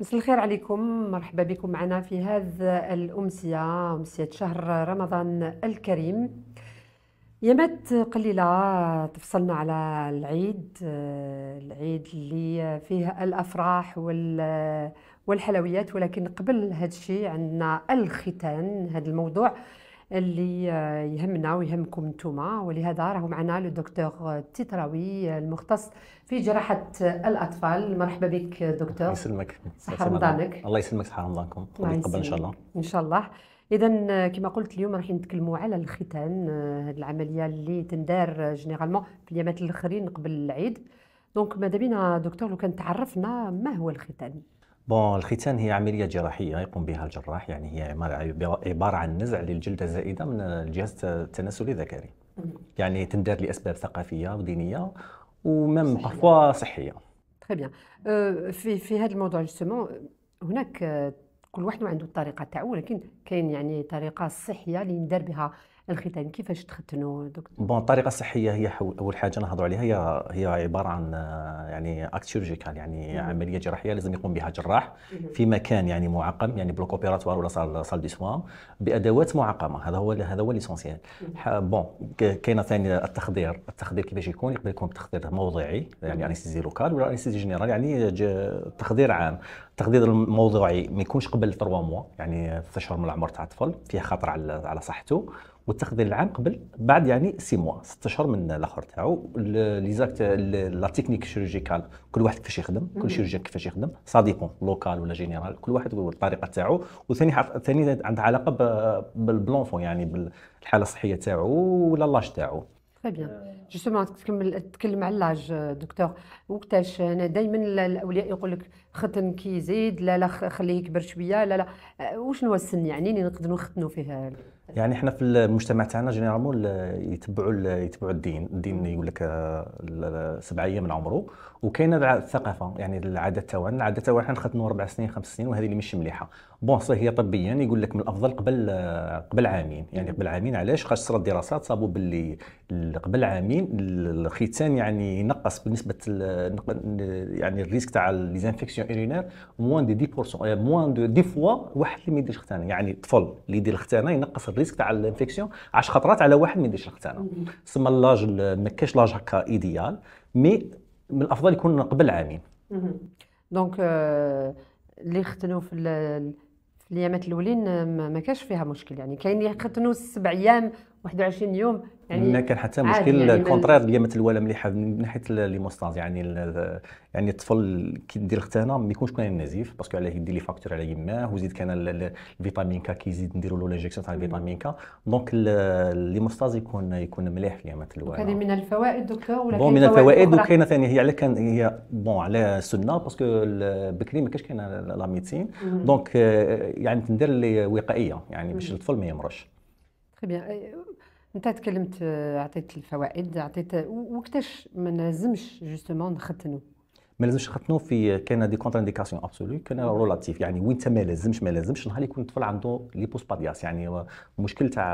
مساء الخير عليكم مرحبا بكم معنا في هذا الأمسية أمسية شهر رمضان الكريم يامات قليلة تفصلنا على العيد العيد اللي فيه الأفراح والحلويات ولكن قبل هذا الشيء عندنا الختان هذا الموضوع اللي آه، يهمنا ويهمكم انتم ولهذا راه معنا لو دكتور تيتراوي المختص في جراحه الاطفال مرحبا بك دكتور يسلمك صحه رمضانك الله يسلمك صحه رمضانكم ويتقبل ان شاء الله ان شاء الله اذا آه، كما قلت اليوم راح نتكلموا على الختان آه، هذه العمليه اللي تندار جينيرالمون في اليامات الاخرين قبل العيد دونك ماذا بينا دكتور لو كان تعرفنا ما هو الختان بون الختان هي عمليه جراحيه يقوم بها الجراح يعني هي عباره عن نزع للجلده الزائده من الجهاز التناسلي الذكري يعني تندار لاسباب ثقافيه ودينيه ومام بارفوا صحيه تري بيان euh, في في هذا الموضوع جوستومون هناك كل واحد عنده الطريقه تاعو ولكن كاين يعني طريقه صحيه اللي يندار بها الختان كيفاش تختنوا دكتور بون الطريقه الصحيه هي اول حاجه نهضروا عليها هي هي عباره عن يعني اكت يعني مم. عمليه جراحيه لازم يقوم بها جراح في مكان يعني معقم يعني بلوك اوبيراتوار ولا صال صال دي سوان بادوات معقمه هذا هو هذا هو ليسونسيال بون كاينه ثاني التخدير التخدير كيفاش يكون يقدر يكون تخدير موضعي يعني انستيزي لوكال ولا انستيزي جينيرال يعني تخدير عام التخدير الموضعي ما يكونش قبل 3 موا يعني 6 اشهر من العمر تاع الطفل فيه خطر على على صحته والتقدير العام قبل بعد يعني سي موا ست اشهر من الاخر تاعو لي زاكت لا تكنيك شيرجيكال كل واحد كيفاش يخدم كل شيرجيان كيفاش يخدم سا ديبون لوكال ولا جينيرال كل واحد والطريقه تاعو وثاني ثاني عندها علاقه بالبلونفو يعني بالحاله الصحيه تاعو ولا لاج تاعو تري بيان جوستومون تكمل تكلم على لاج دكتور وقتاش انا دائما الاولياء يقول لك ختن كي يزيد لا لا خليه يكبر شويه لا لا أه، وشنو السن يعني اللي نقدروا نختنوا فيه يعني احنا في المجتمع تاعنا جينيرالمون يتبعوا يتبعوا الدين، الدين يقول لك سبعه ايام من عمره وكاينه الثقافه يعني العاده تاعنا، العاده تاعنا احنا نخدموا اربع سنين خمس سنين وهذه اللي مش مليحه، بون صحيح هي طبيا يقول لك من الافضل قبل قبل عامين، يعني قبل عامين علاش؟ خاص صرات دراسات صابوا باللي قبل عامين الختان يعني ينقص بالنسبه يعني الريسك تاع ليزانفيكسيون ايرينير موان دي 10% موان دو دي فوا واحد اللي ما يديرش ختانه، يعني طفل اللي يدير الختانه ينقص الريسك تاع الانفيكسيون عاش خطرات على واحد ما يديرش الختانه تسمى لاج ما كاش لاج هكا ايديال مي من الافضل يكون قبل عامين دونك آه، اللي ختنوا في الايامات الاولين آه، ما كاش فيها مشكل يعني كاين اللي ختنوا سبع ايام 21 يوم يعني ما كان حتى مشكل يعني كونترير ديال مثل ولا مليحه من ناحيه لي موستاز يعني يعني الطفل كي دير ختانه ما يكونش كاين النزيف باسكو عليه يدير لي فاكتور على يماه وزيد كان الفيتامين كا كيزيد نديروا له لانجيكسيون تاع الفيتامين كا دونك لي موستاز يكون يكون مليح في اليمات الولم هذه من الفوائد دكتور ولا بون من الفوائد وكاينه ثاني هي على كان هي بون على السنه باسكو بكري ما كانش كاينه لا ميديسين دونك آه، يعني تندير لي وقائيه يعني باش الطفل ما يمرضش تري بيان انت تكلمت عطيت الفوائد عطيت وقتاش ما لازمش جوستومون نختنوا ما لازمش نختنوا في كان دي كونتر انديكاسيون ابسولو كان رولاتيف نعم. يعني وين ما لازمش ما لازمش نهار يكون الطفل عنده ليبوسبادياس يعني مشكل تاع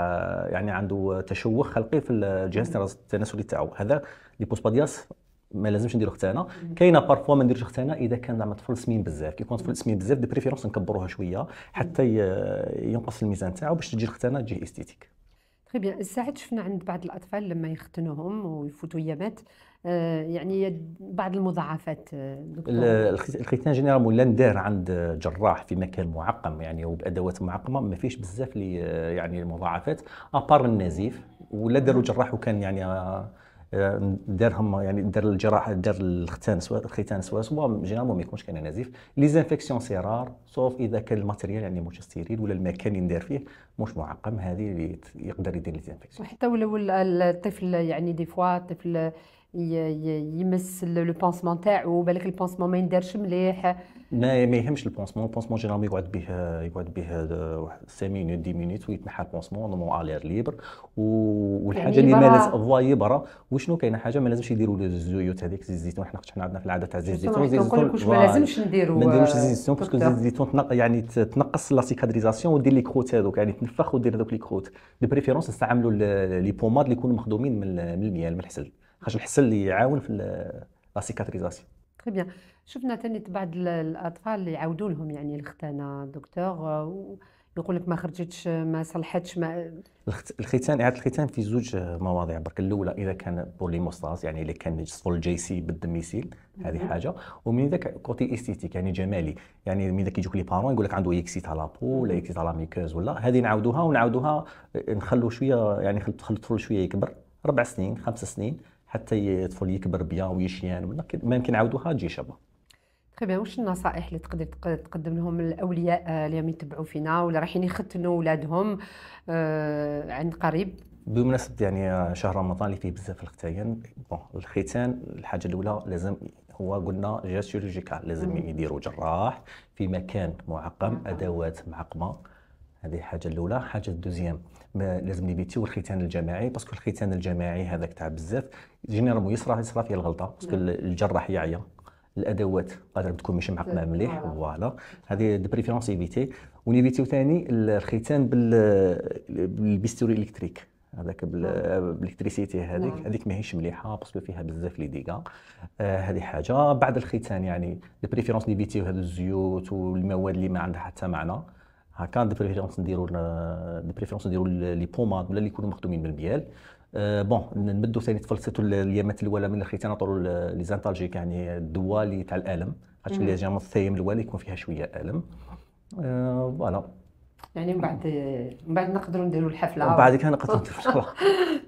يعني عنده تشوه خلقي في الجهاز نعم. التناسلي تاعو هذا ليبوسبادياس ما لازمش نديرو ختانه كاينه بارفوا ما نديروش ختانه اذا كان زعما الطفل سمين بزاف كيكون الطفل سمين بزاف دي بريفيرونس نكبروها شويه حتى ينقص الميزان تاعو باش تجي الختانه تجي استيتيك تري بيان ساعات شفنا عند بعض الاطفال لما يختنوهم ويفوتوا يامات آه، يعني بعض المضاعفات آه، دكتور الختان جينيرال ولا ندار عند جراح في مكان معقم يعني وبادوات معقمه ما فيش بزاف آه، يعني المضاعفات ابار النزيف ولا داروا جراح وكان يعني دار يعني دار الجراحه دار الختان سوا الختان سوا سوا جينيرالمون ما يكونش كاين نزيف لي زانفيكسيون سي رار سوف اذا كان الماتيريال يعني مش ستيريل ولا المكان اللي ندير فيه مش معقم هذه اللي يقدر يدير لي زانفيكسيون حتى ولو الطفل يعني دي فوا الطفل يمس البونسمون تاعو بالك البونسمون ما يندارش مليح ما ما يهمش البونسمون البونسمون جينيرال يقعد به يقعد به واحد 5 مينوت 10 مينوت ويتنحى البونسمون نورمالمون الير ليبر والحاجه يعني اللي ما لازم فواي برا وشنو كاينه حاجه ما لازمش يديروا الزيوت هذيك زيت الزيتون حنا حنا عندنا في العاده تاع زيت الزيتون زيت الزيتون ما لازمش نديروا ما نديروش آه، زيت الزيتون باسكو زيت الزيتون يعني تنقص لا سيكادريزاسيون ودير لي كروت هذوك يعني تنفخ ودير هذوك لي كروت دي بريفيرونس نستعملوا لي بوماد اللي يكونوا مخدومين من المياه من الحسل خاطر الحسن اللي يعاون في لا سيكاتريزاسيون تري بيان شفنا ثاني بعض الاطفال اللي يعاودوا لهم يعني الختانه دكتور يقول لك ما خرجتش ما صلحتش ما الختان اعاده الختان في زوج مواضيع برك الاولى اذا كان بوليموستاز يعني اللي كان يصفو الجيسي بالدم يسيل هذه حاجه ومن ذاك كوتي استيتيك يعني جمالي يعني من ذاك يجوك لي بارون يقول لك عنده يكسيت على بو ولا يكسيت على ميكوز ولا هذه نعاودوها ونعاودوها نخلو شويه يعني نخلو الطفل شويه يكبر ربع سنين خمس سنين حتى يدخل يكبر بيا ويشيان ولا ما يمكن عاودوها تجي شابه تخي بيان واش النصائح اللي تقدر تقدم لهم الاولياء اللي راهم يتبعوا فينا ولا رايحين يختنوا ولادهم آه، عند قريب بمناسبه يعني شهر رمضان اللي فيه بزاف الختايان بون الختان الحاجه الاولى لازم هو قلنا جاستيولوجيكال لازم يديروا جراح في مكان معقم ادوات معقمه هذه الحاجه الاولى حاجه الدوزيام لازم نبيتي الختان الجماعي باسكو الختان الجماعي هذاك تاع بزاف جينيرال يصرا يصرا فيه الغلطه باسكو نعم. الجراح يعيا الادوات قادر تكون ماشي معقمه مليح نعم. فوالا هذه دي بريفيرونس ايفيتي ونيفيتيو ثاني الختان بالبيستوري الكتريك هذاك نعم. بالالكتريسيتي هذيك هذيك ماهيش مليحه باسكو فيها بزاف لي ديغا آه هذه حاجه بعد الختان يعني دي بريفيرونس نيفيتيو هذو الزيوت والمواد اللي ما عندها حتى معنى هكا دي بريفيرونس نديرو دي بريفيرونس نديرو لي بوماد ولا اللي يكونوا مخدومين بالميال أه بون نمدو ثاني تفلسفه اليامات الاولى من الختان نطرو لي زانتالجيك يعني الدواء اللي تاع الالم هادشي اللي جامون الثيم الاولى يكون فيها شويه الم آه، فوالا أه يعني من بعد من بعد نقدروا نديروا الحفله من بعد كنقدروا نديروا الحفله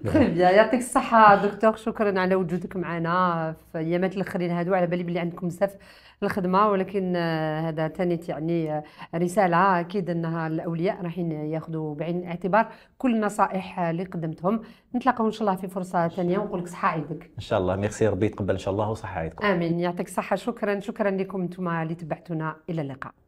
بيان طيب، يعطيك الصحه دكتور شكرا على وجودك معنا في ايامات الاخرين هادو على بالي بلي عندكم بزاف الخدمه ولكن آه، هذا ثاني يعني آه، رساله اكيد انها الاولياء رايحين ياخذوا بعين الاعتبار كل النصائح اللي قدمتهم نتلاقاو ان شاء الله في فرصه ثانيه ونقول لك صحه عيدك ان شاء الله ميرسي ربي يتقبل ان شاء الله وصحه عيدكم امين يعطيك الصحه شكرا شكرا لكم انتم اللي تبعتونا الى اللقاء